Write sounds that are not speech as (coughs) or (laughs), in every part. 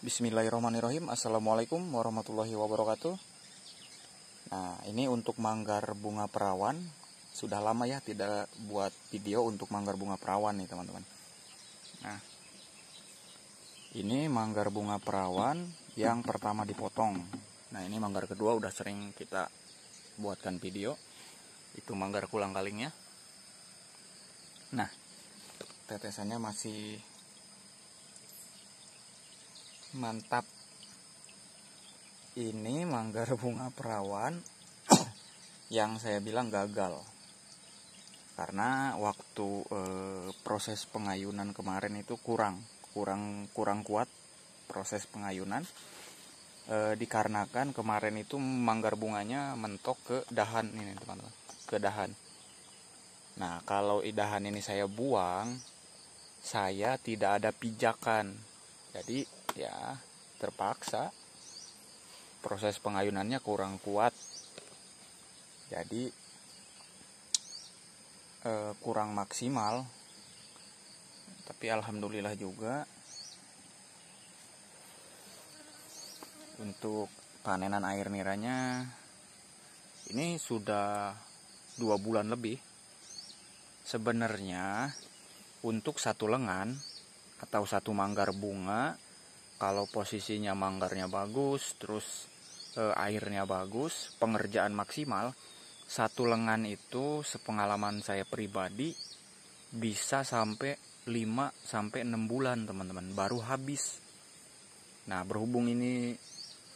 Bismillahirrahmanirrahim Assalamualaikum warahmatullahi wabarakatuh Nah ini untuk manggar bunga perawan Sudah lama ya tidak buat video untuk manggar bunga perawan nih teman-teman Nah Ini manggar bunga perawan yang pertama dipotong Nah ini manggar kedua udah sering kita buatkan video Itu manggar kulang kalingnya Nah tetesannya masih mantap ini manggar bunga perawan (coughs) yang saya bilang gagal karena waktu e, proses pengayunan kemarin itu kurang kurang kurang kuat proses pengayunan e, dikarenakan kemarin itu manggar bunganya mentok ke dahan ini teman-teman ke dahan nah kalau idahan ini saya buang saya tidak ada pijakan jadi ya terpaksa proses pengayunannya kurang kuat jadi eh, kurang maksimal tapi alhamdulillah juga untuk panenan air niranya ini sudah dua bulan lebih sebenarnya untuk satu lengan atau satu manggar bunga kalau posisinya manggarnya bagus terus e, airnya bagus pengerjaan maksimal satu lengan itu sepengalaman saya pribadi bisa sampai 5 sampai 6 bulan teman-teman baru habis nah berhubung ini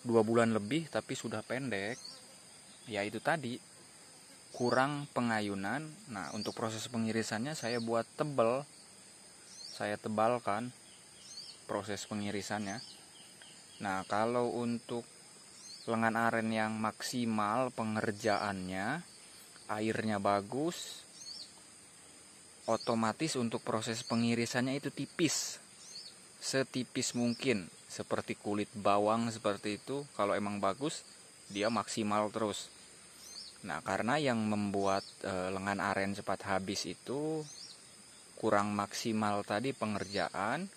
dua bulan lebih tapi sudah pendek yaitu tadi kurang pengayunan nah untuk proses pengirisannya saya buat tebel saya tebalkan proses pengirisannya. Nah, kalau untuk lengan aren yang maksimal pengerjaannya, airnya bagus, otomatis untuk proses pengirisannya itu tipis. Setipis mungkin, seperti kulit bawang seperti itu, kalau emang bagus dia maksimal terus. Nah, karena yang membuat e, lengan aren cepat habis itu kurang maksimal tadi pengerjaan,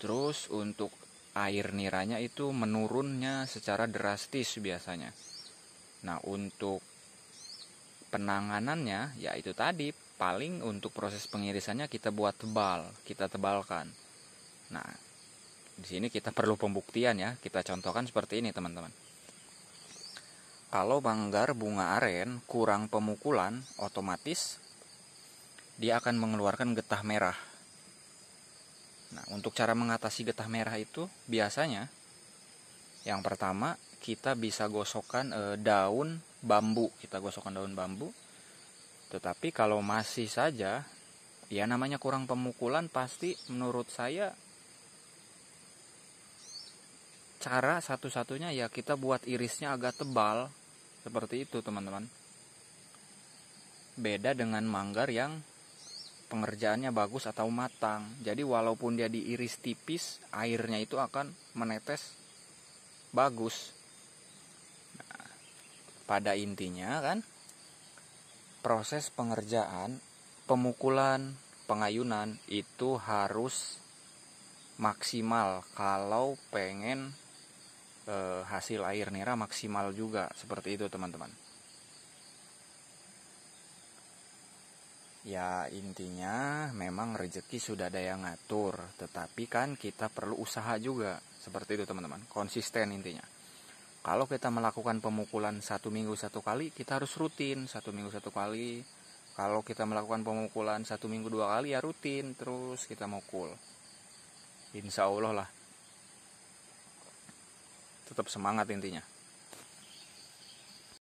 Terus untuk air niranya itu menurunnya secara drastis biasanya. Nah, untuk penanganannya yaitu tadi paling untuk proses pengirisannya kita buat tebal, kita tebalkan. Nah, di sini kita (laughs) perlu pembuktian ya. Kita contohkan seperti ini, teman-teman. Kalau banggar bunga aren kurang pemukulan, otomatis dia akan mengeluarkan getah merah Nah, untuk cara mengatasi getah merah itu biasanya yang pertama kita bisa gosokkan e, eh, daun bambu, kita gosokkan daun bambu. Tetapi kalau masih saja ya namanya kurang pemukulan pasti menurut saya cara satu-satunya ya kita buat irisnya agak tebal seperti itu teman-teman. Beda dengan manggar yang pengerjaannya bagus atau matang. Jadi walaupun dia diiris tipis, airnya itu akan menetes bagus. Nah, pada intinya kan proses pengerjaan, pemukulan, pengayunan itu harus maksimal kalau pengen e, hasil air nira maksimal juga seperti itu teman-teman. Ya intinya memang rezeki sudah ada yang ngatur, tetapi kan kita perlu usaha juga. Seperti itu teman-teman, konsisten intinya. Kalau kita melakukan pemukulan satu minggu satu kali, kita harus rutin satu minggu satu kali. Kalau kita melakukan pemukulan satu minggu dua kali ya rutin, terus kita mukul. Insya Allah lah. Tetap semangat intinya.